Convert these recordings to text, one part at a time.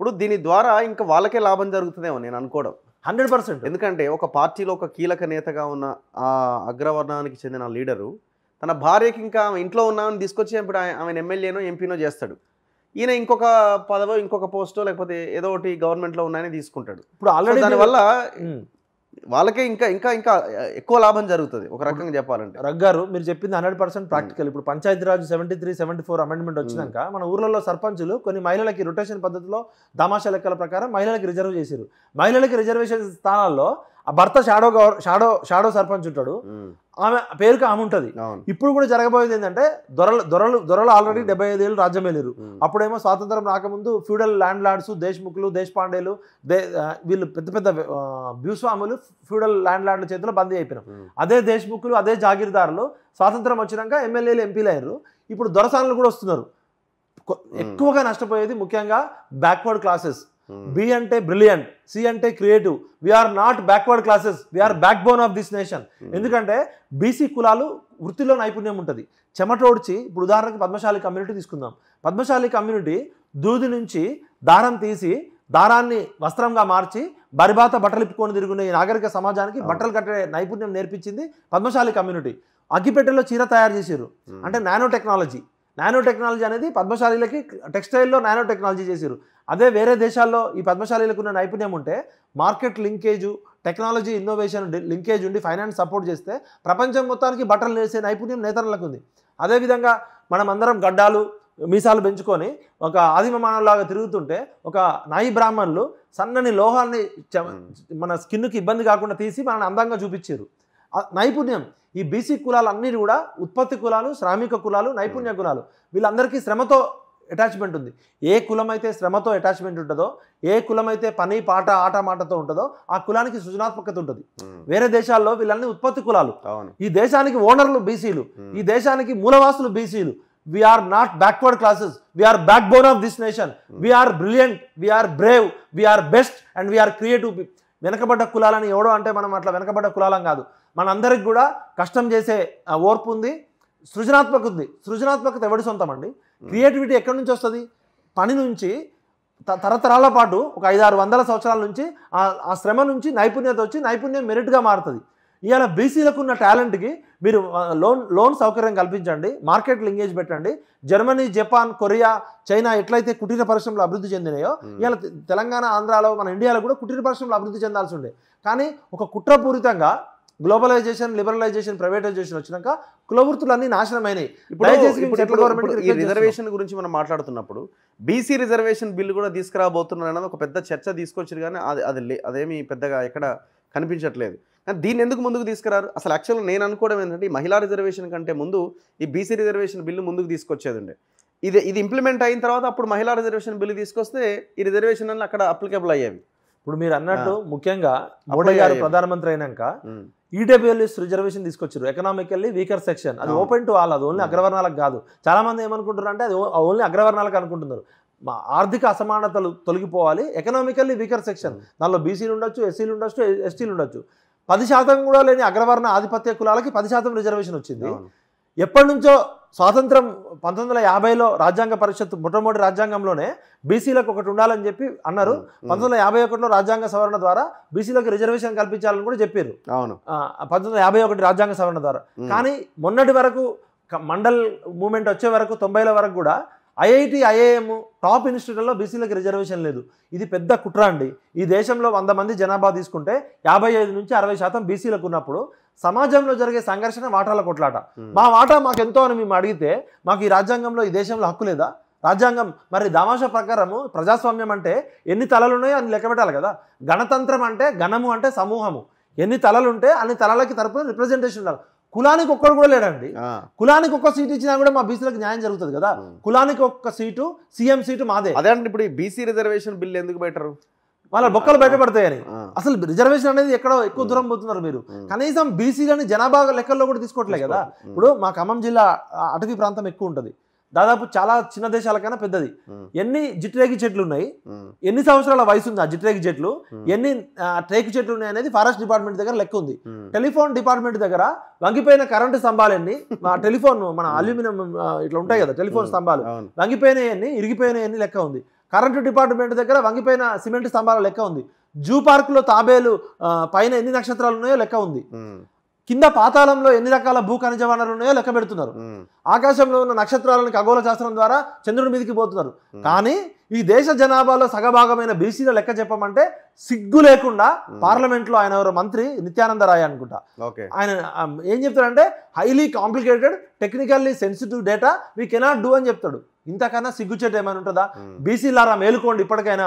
ఇప్పుడు దీని ద్వారా ఇంకా వాళ్ళకే లాభం జరుగుతుందేమో నేను అనుకోవడం హండ్రెడ్ పర్సెంట్ ఎందుకంటే ఒక పార్టీలో ఒక కీలక నేతగా ఉన్న ఆ అగ్రవర్ణానికి చెందిన లీడరు తన భార్యకి ఇంకా ఇంట్లో ఉన్నామని తీసుకొచ్చి ఇప్పుడు ఆమె ఎమ్మెల్యేనో ఎంపీనో చేస్తాడు ఈయన ఇంకొక పదవో ఇంకొక పోస్టో లేకపోతే ఏదో ఒకటి గవర్నమెంట్లో ఉన్నాయని తీసుకుంటాడు ఇప్పుడు ఆల్రెడీ దానివల్ల వాళ్ళకే ఇంకా ఇంకా ఇంకా ఎక్కువ లాభం జరుగుతుంది ఒక రకంగా చెప్పాలంటే రగ్గారు మీరు చెప్పింది హండ్రెడ్ పర్సెంట్ ప్రాక్టికల్ ఇప్పుడు Panchayati Raj seventy three seventy four amendment వచ్చినాక మన ఊర్లలో సర్పంచులు కొన్ని మహిళలకి రొటేషన్ పద్ధతిలో దామాషా లెక్కల ప్రకారం మహిళలకి రిజర్వ్ చేశారు మహిళలకి రిజర్వేషన్ స్థానాల్లో ఆ భర్త షాడో షాడో షాడో సర్పంచ్ ఉంటాడు ఆమె పేరుకి ఆమె ఉంటుంది ఇప్పుడు కూడా జరగబోయేది ఏంటంటే దొరలు దొరలు దొరలు ఆల్రెడీ డెబ్బై ఐదు ఏళ్ళు రాజ్యం వెళ్ళారు అప్పుడేమో స్వాతంత్రం రాకముందు ఫ్యూడల్ ల్యాండ్ లార్డ్స్ దేశ్ముఖ్లు దేశపాండేలు దే వీళ్ళు పెద్ద పెద్ద భూస్వాములు ఫ్యూడల్ ల్యాండ్ లార్డ్ల చేతిలో బందీ అయిపోయినారు అదే దేశ్ముఖులు అదే జాగీర్దారులు స్వాతంత్రం వచ్చినాక ఎమ్మెల్యేలు ఎంపీలు అయ్యారు ఇప్పుడు దొరసానులు కూడా వస్తున్నారు ఎక్కువగా నష్టపోయేది ముఖ్యంగా బ్యాక్వర్డ్ క్లాసెస్ బి hmm. అంటే బ్రిలియంట్ సి అంటే creative we are not backward classes we are backbone of this nation ఎందుకంటే బీసీ కులాలు వృత్తిలో నైపుణ్యం ఉంటుంది చెమటోడ్చి ఇప్పుడు ఉదాహరణకు పద్మశాలి కమ్యూనిటీ తీసుకుందాం పద్మశాలి కమ్యూనిటీ దూది నుంచి దారం తీసి దారాన్ని వస్త్రంగా మార్చి బరిబాత బట్టలు ఇప్పుకొని తిరుగునే ఈ నాగరిక సమాజానికి బట్టలు కట్టే నైపుణ్యం నేర్పించింది పద్మశాలి కమ్యూనిటీ అగ్గిపెట్టెలో చీర తయారు చేశారు hmm. అంటే నానో టెక్నాలజీ నానో టెక్నాలజీ అనేది పద్మశాలీలకి టెక్స్టైల్లో నానో టెక్నాలజీ చేసారు అదే వేరే దేశాల్లో ఈ పద్మశాలీలకు ఉన్న నైపుణ్యం ఉంటే market linkage technology innovation linkage ఉండి ఫైనాన్స్ సపోర్ట్ చేస్తే ప్రపంచం మొత్తానికి బట్టలు నేసే నైపుణ్యం నేతలకు ఉంది అదేవిధంగా మనం అందరం గడ్డాలు మీసాలు పెంచుకొని ఒక ఆదిమ మానవులాగా తిరుగుతుంటే ఒక నాయి బ్రాహ్మణులు సన్నని లోహాన్ని మన స్కిన్కి ఇబ్బంది కాకుండా తీసి మనల్ని అందంగా చూపించారు నైపుణ్యం ఈ బీసీ కులాలన్నీ కూడా ఉత్పత్తి కులాలు శ్రామిక కులాలు నైపుణ్య కులాలు వీళ్ళందరికీ శ్రమతో అటాచ్మెంట్ ఉంది ఏ కులం అయితే శ్రమతో అటాచ్మెంట్ ఉంటుందో ఏ కులం అయితే పని పాట ఆట మాటతో ఉంటుందో ఆ కులానికి సృజనాత్మకత ఉంటుంది వేరే దేశాల్లో వీళ్ళని ఉత్పత్తి కులాలు ఈ దేశానికి ఓనర్లు బీసీలు ఈ దేశానికి మూలవాసులు బీసీలు we are not backward classes we are backbone of this nation we are brilliant we are brave we are best and we are creative వెనకబడ్డ కులాలని ఎవడో అంటే మనం అట్లా వెనకబడ్డ కులాలం కాదు మనందరికి కూడా కష్టం చేసే ఓర్పు ఉంది సృజనాత్మక ఉంది సృజనాత్మకత ఎవడి సొంతం అండి క్రియేటివిటీ ఎక్కడి నుంచి వస్తుంది పని నుంచి తరతరాల పాటు ఒక ఐదారు వందల సంవత్సరాల నుంచి ఆ శ్రమ నుంచి నైపుణ్యత వచ్చి నైపుణ్యం మెరిట్గా మారుతుంది ఇవాళ బీసీలకు ఉన్న టాలెంట్కి మీరు లోన్ లోన్ సౌకర్యం కల్పించండి మార్కెట్లు లింగేజ్ పెట్టండి జర్మనీ జపాన్ కొరియా చైనా ఎట్లయితే కుటీర పరిశ్రమలు అభివృద్ధి చెందినాయో ఇవాళ తెలంగాణ ఆంధ్రాలో మన ఇండియాలో కూడా కుటీర పరిశ్రమలు అభివృద్ధి చెందాల్సి ఉండే కానీ ఒక కుట్రపూరితంగా గ్లోబలైజేషన్ లిబరలైజేషన్ ప్రైవేటైజేషన్ వచ్చినాక కులవృత్తులన్నీ నాశనమైనాయి ఇప్పుడు ఈ రిజర్వేషన్ గురించి మనం మాట్లాడుతున్నప్పుడు బీసీ రిజర్వేషన్ బిల్లు కూడా తీసుకురాబోతున్నారు అనేది ఒక పెద్ద చర్చ తీసుకొచ్చారు కానీ అది అది అదేమి పెద్దగా ఎక్కడ కనిపించట్లేదు కానీ దీన్ని ఎందుకు ముందుకు తీసుకురారు అసలు యాక్చువల్గా నేను అనుకోవడం ఏంటంటే ఈ మహిళా రిజర్వేషన్ కంటే ముందు ఈ బీసీ రిజర్వేషన్ బిల్లు ముందుకు తీసుకొచ్చేది ఉండే ఇది ఇది ఇంప్లిమెంట్ అయిన తర్వాత అప్పుడు మహిళా రిజర్వేషన్ బిల్లు తీసుకొస్తే ఈ రిజర్వేషన్ అక్కడ అప్లికబుల్ అయ్యేవి ఇప్పుడు మీరు అన్నట్టు ముఖ్యంగా మోడీ గారు ప్రధానమంత్రి అయినాక ఈడబ్ల్యూఎల్ఎస్ రిజర్వేషన్ తీసుకొచ్చారు ఎకనామికల్లీ వీకర్ సెక్షన్ అది ఓపెన్ టు ఆల్ అది ఓన్లీ అగ్రవర్ణాలకు కాదు చాలా మంది ఏమనుకుంటున్నారు అంటే అది ఓన్లీ అగ్రవర్ణాలకు అనుకుంటున్నారు మా ఆర్థిక అసమానతలు తొలగిపోవాలి ఎకనామికల్లీ వీకర్ సెక్షన్ దానిలో బీసీలు ఉండొచ్చు ఎస్సీలు ఉండొచ్చు ఎస్టీలు ఉండొచ్చు పది శాతం కూడా లేని అగ్రవర్ణ ఆధిపత్య కులాలకి పది శాతం రిజర్వేషన్ వచ్చింది ఎప్పటి నుంచో స్వాతంత్రం పంతొమ్మిది వందల యాభైలో రాజ్యాంగ పరిషత్ మొట్టమొదటి రాజ్యాంగంలోనే బీసీలకు ఒకటి ఉండాలని చెప్పి అన్నారు పంతొమ్మిది వందల యాభై ఒకటిలో రాజ్యాంగ సవరణ ద్వారా బీసీలకు రిజర్వేషన్ కల్పించాలని కూడా చెప్పారు అవును పంతొమ్మిది వందల యాభై ఒకటి రాజ్యాంగ సవరణ ద్వారా కానీ మొన్నటి వరకు మండల్ మూమెంట్ వచ్చే వరకు తొంభైల వరకు కూడా ఐఐటి ఐఐఎం టాప్ ఇన్స్టిట్యూట్లలో బీసీలకు రిజర్వేషన్ లేదు ఇది పెద్ద కుట్ర అండి ఈ దేశంలో వంద మంది జనాభా తీసుకుంటే యాభై ఐదు నుంచి అరవై శాతం బీసీలకు ఉన్నప్పుడు సమాజంలో జరిగే సంఘర్షణ వాటాల కొట్లాట మా వాటా మాకెంతో అని మేము అడిగితే మాకు ఈ రాజ్యాంగంలో ఈ దేశంలో హక్కు లేదా రాజ్యాంగం మరి దామాష ప్రకారము ప్రజాస్వామ్యం అంటే ఎన్ని తలలున్నాయో అని లెక్క పెట్టాలి కదా గణతంత్రం అంటే గణము అంటే సమూహము ఎన్ని తలలుంటే అన్ని తలలకి తరపున రిప్రజెంటేషన్ ఉండాలి కులానికి ఒక్కరు కూడా లేడండి కులానికి ఒక్క సీటు ఇచ్చినా కూడా మా బీసీలకు న్యాయం జరుగుతుంది కదా కులానికి ఒక్క సీటు సీఎం సీటు మాదే అదే అంటే ఇప్పుడు బీసీ రిజర్వేషన్ బిల్ ఎందుకు పెట్టరు వాళ్ళ బొక్కలు బయటపడతాయని అసలు రిజర్వేషన్ అనేది ఎక్కడో ఎక్కువ దూరం పోతున్నారు మీరు కనీసం బీసీలని జనాభా లెక్కల్లో కూడా తీసుకోవట్లేదు కదా ఇప్పుడు మా ఖమ్మం జిల్లా అటవీ ప్రాంతం ఎక్కువ ఉంటుంది దాదాపు చాలా చిన్న దేశాల కన్నా పెద్దది ఎన్ని జిట్రేకి చెట్లు ఉన్నాయి ఎన్ని సంవత్సరాల వయసు ఉంది ఆ జిట్రేకి చెట్లు ఎన్ని ట్రేకి చెట్లు ఉన్నాయి అనేది ఫారెస్ట్ డిపార్ట్మెంట్ దగ్గర లెక్క ఉంది టెలిఫోన్ డిపార్ట్మెంట్ దగ్గర వంగిపోయిన కరెంటు స్తంభాలన్నీ టెలిఫోన్ మన అల్యూమినియం ఇట్లా ఉంటాయి కదా టెలిఫోన్ స్తంభాలు వంగిపోయినాయన్ని ఇరిగిపోయినాయన్ని లెక్క ఉంది కరెంటు డిపార్ట్మెంట్ దగ్గర వంగిపోయిన సిమెంట్ స్తంభాల లెక్క ఉంది జూ పార్క్ లో తాబేలు పైన ఎన్ని నక్షత్రాలు ఉన్నాయో లెక్క ఉంది కింద పాతాళంలో ఎన్ని రకాల భూ ఖనిజ వనరులు ఉన్నాయో లెక్క పెడుతున్నారు ఆకాశంలో ఉన్న నక్షత్రాలను ఖగోళ శాస్త్రం ద్వారా చంద్రుడి మీదకి పోతున్నారు కానీ ఈ దేశ జనాభాలో సగభాగమైన బీసీలో లెక్క చెప్పమంటే సిగ్గు లేకుండా పార్లమెంట్లో ఆయన ఎవరో మంత్రి నిత్యానందరాయ్ అనుకుంటా ఆయన ఏం చెప్తాడంటే highly complicated technically sensitive data we cannot do అని చెప్తాడు ఇంతకన్నా సిగ్గుచేట ఏమైనా ఉంటుందా బీసీ లారా మేలుకోండి ఇప్పటికైనా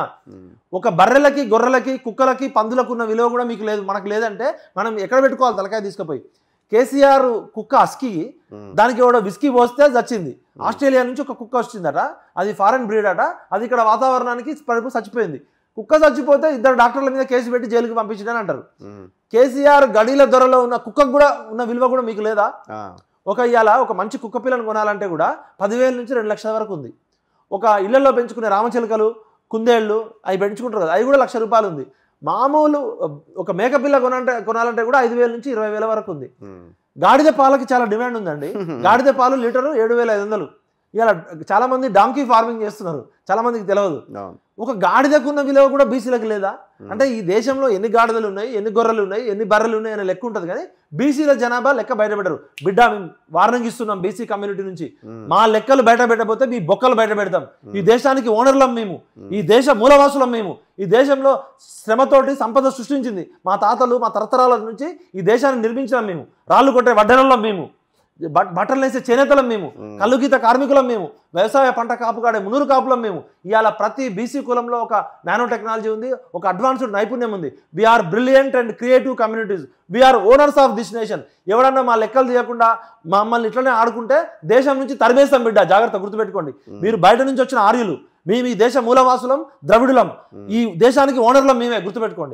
ఒక బర్రెలకి గొర్రెలకి కుక్కలకి పందులకు ఉన్న విలువ కూడా మీకు లేదు మనకు లేదంటే మనం ఎక్కడ పెట్టుకోవాలి తలకాయ తీసుకుపోయి కేసీఆర్ కుక్క అస్కి దానికి కూడా విస్కీ పోస్తే చచ్చింది ఆస్ట్రేలియా నుంచి ఒక కుక్క వచ్చిందట అది ఫారెన్ బ్రీడ్ అట అది ఇక్కడ వాతావరణానికి చచ్చిపోయింది కుక్క చచ్చిపోతే ఇద్దరు డాక్టర్ల మీద కేసు పెట్టి జైలుకి పంపించడని అంటారు కేసీఆర్ గడిల దొరలో ఉన్న కుక్కకు కూడా ఉన్న విలువ కూడా మీకు లేదా ఒక ఇవాళ ఒక మంచి కుక్క పిల్లను కొనాలంటే కూడా పదివేల నుంచి రెండు లక్షల వరకు ఉంది ఒక ఇళ్లలో పెంచుకునే రామచిలుకలు కుందేళ్ళు అవి పెంచుకుంటారు కదా అవి కూడా లక్ష రూపాయలు ఉంది మామూలు ఒక మేకపిల్ల కొనంటే కొనాలంటే కూడా ఐదు వేల నుంచి ఇరవై వేల వరకు ఉంది hmm. గాడిద పాలకి చాలా డిమాండ్ ఉందండి గాడిద పాలు లీటరు ఏడు వేల ఐదు వందలు ఇలా చాలామంది డాంకీ ఫార్మింగ్ చేస్తున్నారు చాలామందికి తెలియదు ఒక ఉన్న విలువ కూడా బీసీలకు లేదా అంటే ఈ దేశంలో ఎన్ని గాడిదలు ఉన్నాయి ఎన్ని గొర్రెలు ఉన్నాయి ఎన్ని బర్రెలు ఉన్నాయి అనే లెక్క ఉంటుంది కానీ బీసీల జనాభా లెక్క బయటపెట్టరు బిడ్డ మేము వార్నింగ్ ఇస్తున్నాం బీసీ కమ్యూనిటీ నుంచి మా లెక్కలు బయట పెట్టబోతే మీ బొక్కలు బయట పెడతాం ఈ దేశానికి ఓనర్లం మేము ఈ దేశ మూలవాసులం మేము ఈ దేశంలో శ్రమతోటి సంపద సృష్టించింది మా తాతలు మా తరతరాల నుంచి ఈ దేశాన్ని నిర్మించినాం మేము రాళ్ళు కొట్టే వడ్డనంలో మేము బట్టలు వేసే చేనేతలం మేము కల్లుగీత కార్మికులం మేము వ్యవసాయ పంట కాపుగాడే మునురు కాపులం మేము ఇవాళ ప్రతి బీసీ కులంలో ఒక నానో టెక్నాలజీ ఉంది ఒక అడ్వాన్స్డ్ నైపుణ్యం ఉంది we are brilliant and creative communities we are owners of this nation ఎవరన్నా మా లెక్కలు తీయకుండా మమ్మల్ని ఇట్లనే ఆడుకుంటే దేశం నుంచి తరిమేస్తాం బిడ్డ జాగ్రత్త గుర్తుపెట్టుకోండి మీరు బయట నుంచి వచ్చిన ఆర్యులు మేము ఈ దేశ మూలవాసులం ద్రవిడులం ఈ దేశానికి ఓనర్లం మేమే గుర్తుపెట్టుకోండి